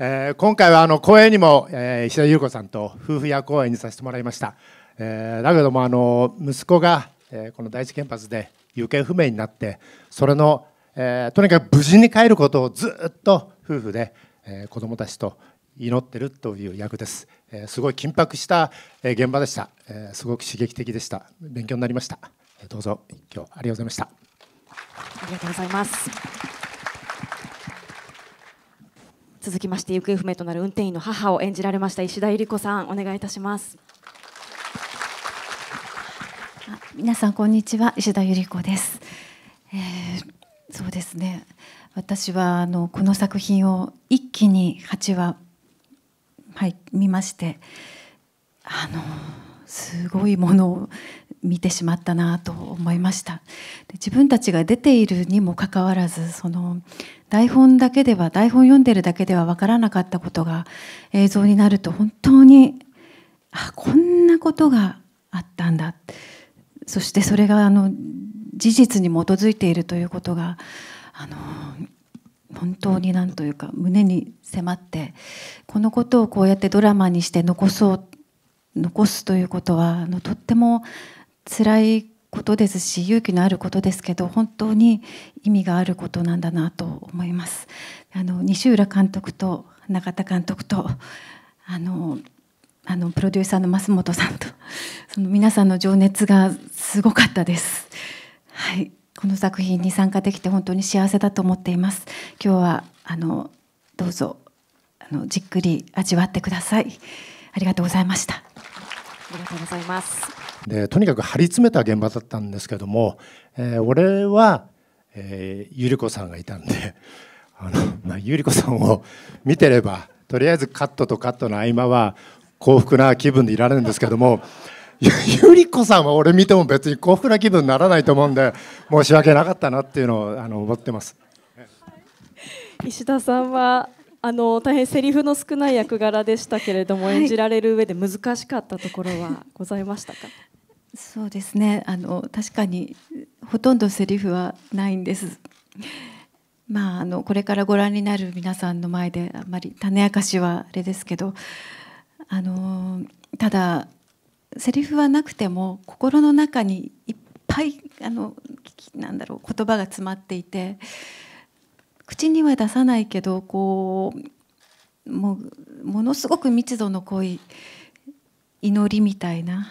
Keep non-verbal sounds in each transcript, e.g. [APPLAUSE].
えー、今回はあの公演にも、えー、石田裕子さんと夫婦役公演にさせてもらいました、えー、だけどもあの息子が、えー、この第一原発で行方不明になってそれの、えー、とにかく無事に帰ることをずっと夫婦で、えー、子どもたちと祈ってるという役です、えー、すごい緊迫した、え現場でした、えー、すごく刺激的でした勉強になりましたどうぞ今日ありがとうございましたありがとうございます続きまして行方不明となる運転員の母を演じられました石田ゆり子さんお願いいたします皆さんこんにちは石田ゆり子です、えー、そうですね私はあのこの作品を一気に8話はい見ましてあのすごいものを見てしまったなと思いました自分たちが出ているにもかかわらずその台本だけでは台本読んでるだけでは分からなかったことが映像になると本当にあこんなことがあったんだそしてそれがあの事実に基づいているということがあの本当に何というか胸に迫ってこのことをこうやってドラマにして残そう残すということはあのとっても辛いことですし勇気のあることですけど本当に意味があることなんだなと思います。あの西浦監督と永田監督とあのあのプロデューサーの増本さんとその皆さんの情熱がすごかったです。はい、この作品に参加できて本当に幸せだと思っています。今日はあのどうぞあのじっくり味わってください。ありがとうございました。ありがとうございます。でとにかく張り詰めた現場だったんですけども、えー、俺は、えー、ゆり子さんがいたんで [LAUGHS] あの、まあ、ゆり子さんを見てればとりあえずカットとカットの合間は幸福な気分でいられるんですけども [LAUGHS] ゆり子さんは俺見ても別に幸福な気分にならないと思うんで申し訳なかったなっていうのをあの思ってます。石田さんはあの大変セリフの少ない役柄でしたけれども、はい、演じられる上で難しかったところはございましたかそうですねあの確かにほとんどセリフはないんです。まあ、あのこれからご覧になる皆さんの前であんまり種明かしはあれですけどあのただセリフはなくても心の中にいっぱいあのなんだろう言葉が詰まっていて口には出さないけどこうもうものすごく密度の濃い祈りみたいな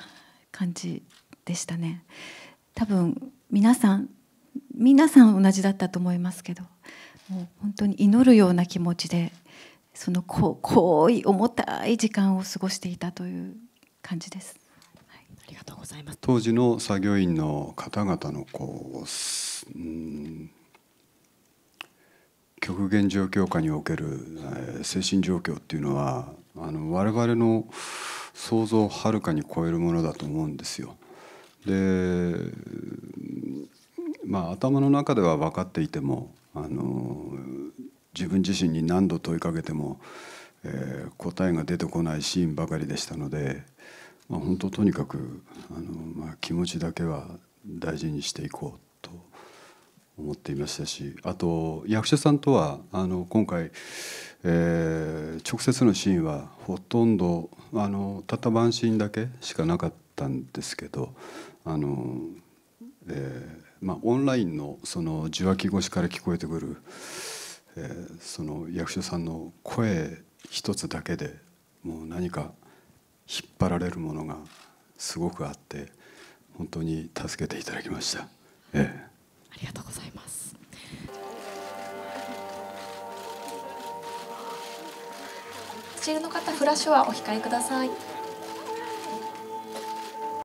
感じでしたね多分皆さん皆さん同じだったと思いますけどもう本当に祈るような気持ちでその濃い重たい時間を過ごしていたという感じです。はい、ありがとうございます当時の作業員の方々のこう、うん、極限状況下における、え精神状況っていうのはあの我々の想像をはるかに超えるものだと思うんですよ。でまあ頭の中では分かっていてもあの自分自身に何度問いかけても、えー、答えが出てこないシーンばかりでしたので、まあ、本当とにかくあの、まあ、気持ちだけは大事にしていこう思っていましたしあと役者さんとはあの今回、えー、直接のシーンはほとんどあのたった晩シーンだけしかなかったんですけどあの、えーまあ、オンラインのその受話器越しから聞こえてくる、えー、その役所さんの声一つだけでもう何か引っ張られるものがすごくあって本当に助けていただきました。えーありがとうございます。こちらの方フラッシュはお控えください。